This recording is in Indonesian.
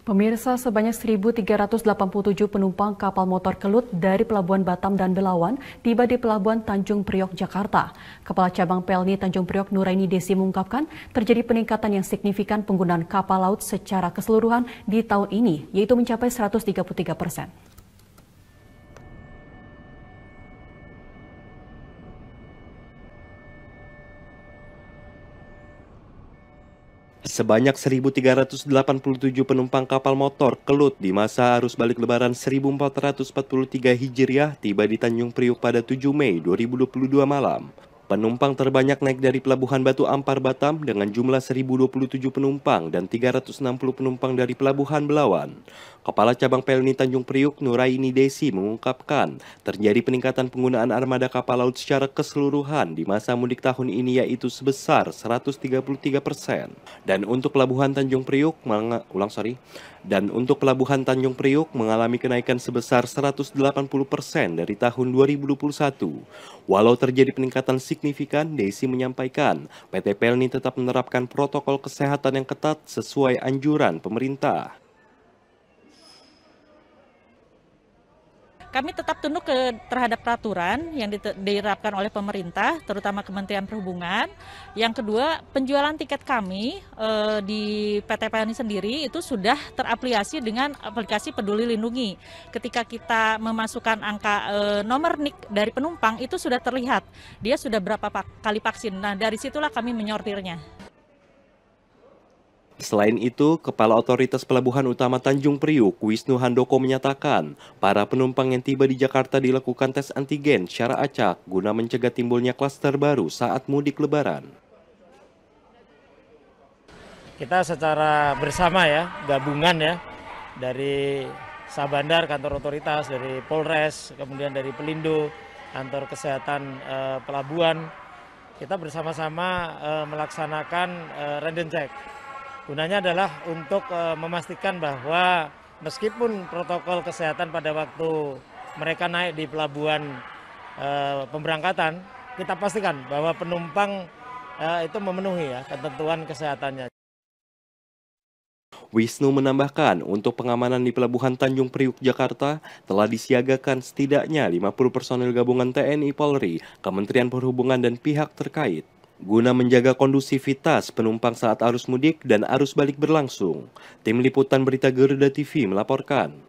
Pemirsa, sebanyak 1.387 penumpang kapal motor kelut dari Pelabuhan Batam dan Belawan tiba di Pelabuhan Tanjung Priok, Jakarta. Kepala Cabang Pelni Tanjung Priok Nuraini Desi mengungkapkan terjadi peningkatan yang signifikan penggunaan kapal laut secara keseluruhan di tahun ini, yaitu mencapai 133 persen. Sebanyak 1.387 penumpang kapal motor kelut di masa arus balik lebaran 1443 Hijriah tiba di Tanjung Priuk pada 7 Mei 2022 malam. Penumpang terbanyak naik dari Pelabuhan Batu Ampar Batam dengan jumlah 1027 penumpang dan 360 penumpang dari Pelabuhan Belawan. Kepala Cabang Pelni Tanjung Priuk Nuraini Desi mengungkapkan terjadi peningkatan penggunaan armada kapal laut secara keseluruhan di masa mudik tahun ini yaitu sebesar 133 persen. Dan untuk Pelabuhan Tanjung Priuk, ulang sorry, dan untuk pelabuhan Tanjung Priuk mengalami kenaikan sebesar 180 persen dari tahun 2021. Walau terjadi peningkatan signifikan, Desi menyampaikan PT Pelni tetap menerapkan protokol kesehatan yang ketat sesuai anjuran pemerintah. kami tetap tunduk ke terhadap peraturan yang diterapkan oleh pemerintah, terutama Kementerian Perhubungan. Yang kedua, penjualan tiket kami e, di PT PLN sendiri itu sudah teraplikasi dengan aplikasi Peduli Lindungi. Ketika kita memasukkan angka e, nomor nik dari penumpang itu sudah terlihat dia sudah berapa kali vaksin. Nah, dari situlah kami menyortirnya. Selain itu, Kepala Otoritas Pelabuhan Utama Tanjung Priuk, Wisnu Handoko menyatakan, para penumpang yang tiba di Jakarta dilakukan tes antigen secara acak guna mencegah timbulnya klaster baru saat mudik lebaran. Kita secara bersama ya, gabungan ya, dari Sabandar, kantor otoritas, dari Polres, kemudian dari Pelindo, kantor kesehatan e, pelabuhan. Kita bersama-sama e, melaksanakan e, random check Gunanya adalah untuk e, memastikan bahwa meskipun protokol kesehatan pada waktu mereka naik di pelabuhan e, pemberangkatan, kita pastikan bahwa penumpang e, itu memenuhi ya ketentuan kesehatannya. Wisnu menambahkan, untuk pengamanan di Pelabuhan Tanjung Priuk, Jakarta, telah disiagakan setidaknya 50 personil gabungan TNI Polri, Kementerian Perhubungan, dan pihak terkait. Guna menjaga kondusivitas penumpang saat arus mudik dan arus balik berlangsung, tim liputan Berita Garuda TV melaporkan.